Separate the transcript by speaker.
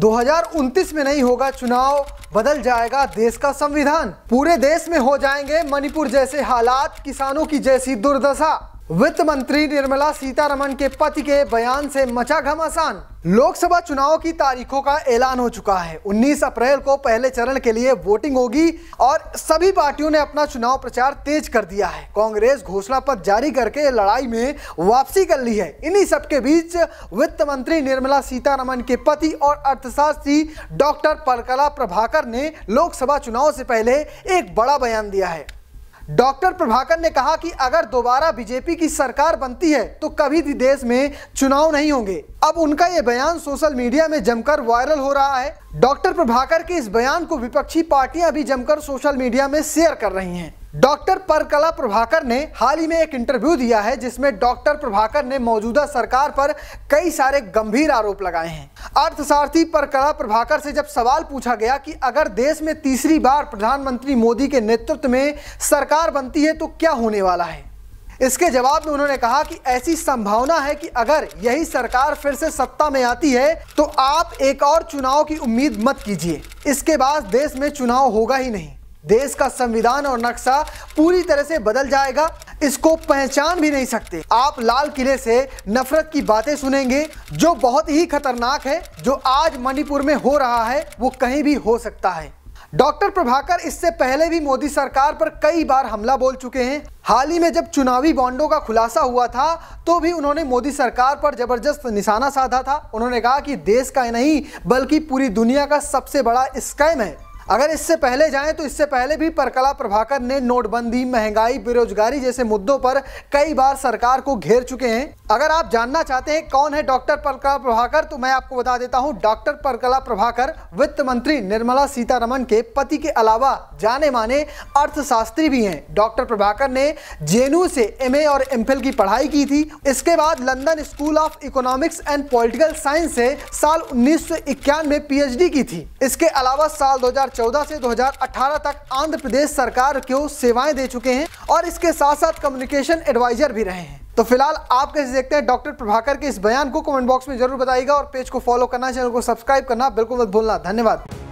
Speaker 1: 2029 में नहीं होगा चुनाव बदल जाएगा देश का संविधान पूरे देश में हो जाएंगे मणिपुर जैसे हालात किसानों की जैसी दुर्दशा वित्त मंत्री निर्मला सीतारमन के पति के बयान से मचा घमासान लोकसभा चुनाव की तारीखों का ऐलान हो चुका है 19 अप्रैल को पहले चरण के लिए वोटिंग होगी और सभी पार्टियों ने अपना चुनाव प्रचार तेज कर दिया है कांग्रेस घोषणा पत्र जारी करके लड़ाई में वापसी कर ली है इन्हीं सब के बीच वित्त मंत्री निर्मला सीतारमन के पति और अर्थशास्त्री डॉक्टर परकला प्रभाकर ने लोकसभा चुनाव से पहले एक बड़ा बयान दिया है डॉक्टर प्रभाकर ने कहा कि अगर दोबारा बीजेपी की सरकार बनती है तो कभी भी देश में चुनाव नहीं होंगे अब उनका ये बयान सोशल मीडिया में जमकर वायरल हो रहा है डॉक्टर प्रभाकर के इस बयान को विपक्षी पार्टियां भी जमकर सोशल मीडिया में शेयर कर रही हैं डॉक्टर परकला प्रभाकर ने हाल ही में एक इंटरव्यू दिया है जिसमें डॉक्टर प्रभाकर ने मौजूदा सरकार पर कई सारे गंभीर आरोप लगाए हैं अर्थशास्त्री परकला प्रभाकर से जब सवाल पूछा गया कि अगर देश में तीसरी बार प्रधानमंत्री मोदी के नेतृत्व में सरकार बनती है तो क्या होने वाला है इसके जवाब में उन्होंने कहा कि ऐसी संभावना है कि अगर यही सरकार फिर से सत्ता में आती है तो आप एक और चुनाव की उम्मीद मत कीजिए इसके बाद देश में चुनाव होगा ही नहीं देश का संविधान और नक्शा पूरी तरह से बदल जाएगा इसको पहचान भी नहीं सकते आप लाल किले से नफरत की बातें सुनेंगे जो बहुत ही खतरनाक है जो आज मणिपुर में हो रहा है वो कहीं भी हो सकता है डॉक्टर प्रभाकर इससे पहले भी मोदी सरकार पर कई बार हमला बोल चुके हैं हाल ही में जब चुनावी बॉन्डों का खुलासा हुआ था तो भी उन्होंने मोदी सरकार पर जबरदस्त निशाना साधा था उन्होंने कहा कि देश का नहीं बल्कि पूरी दुनिया का सबसे बड़ा स्कैम है अगर इससे पहले जाएं तो इससे पहले भी परकला प्रभाकर ने नोटबंदी महंगाई बेरोजगारी जैसे मुद्दों पर कई बार सरकार को घेर चुके हैं अगर आप जानना चाहते हैं कौन है डॉक्टर परकला प्रभाकर तो मैं आपको बता देता हूं डॉक्टर परकला प्रभाकर वित्त मंत्री निर्मला सीतारमन के पति के अलावा जाने माने अर्थशास्त्री भी हैं डॉक्टर प्रभाकर ने जेनू से एम और एम की पढ़ाई की थी इसके बाद London School of Economics and Political Science से साल उन्नीस में पीएचडी की थी इसके अलावा साल दो 2014 से 2018 तक आंध्र प्रदेश सरकार को सेवाएं दे चुके हैं और इसके साथ साथ कम्युनिकेशन एडवाइजर भी रहे हैं तो फिलहाल आप कैसे देखते हैं डॉक्टर प्रभाकर के इस बयान को कमेंट बॉक्स में जरूर बताइएगा और पेज को फॉलो करना चैनल को सब्सक्राइब करना बिल्कुल मत भूलना धन्यवाद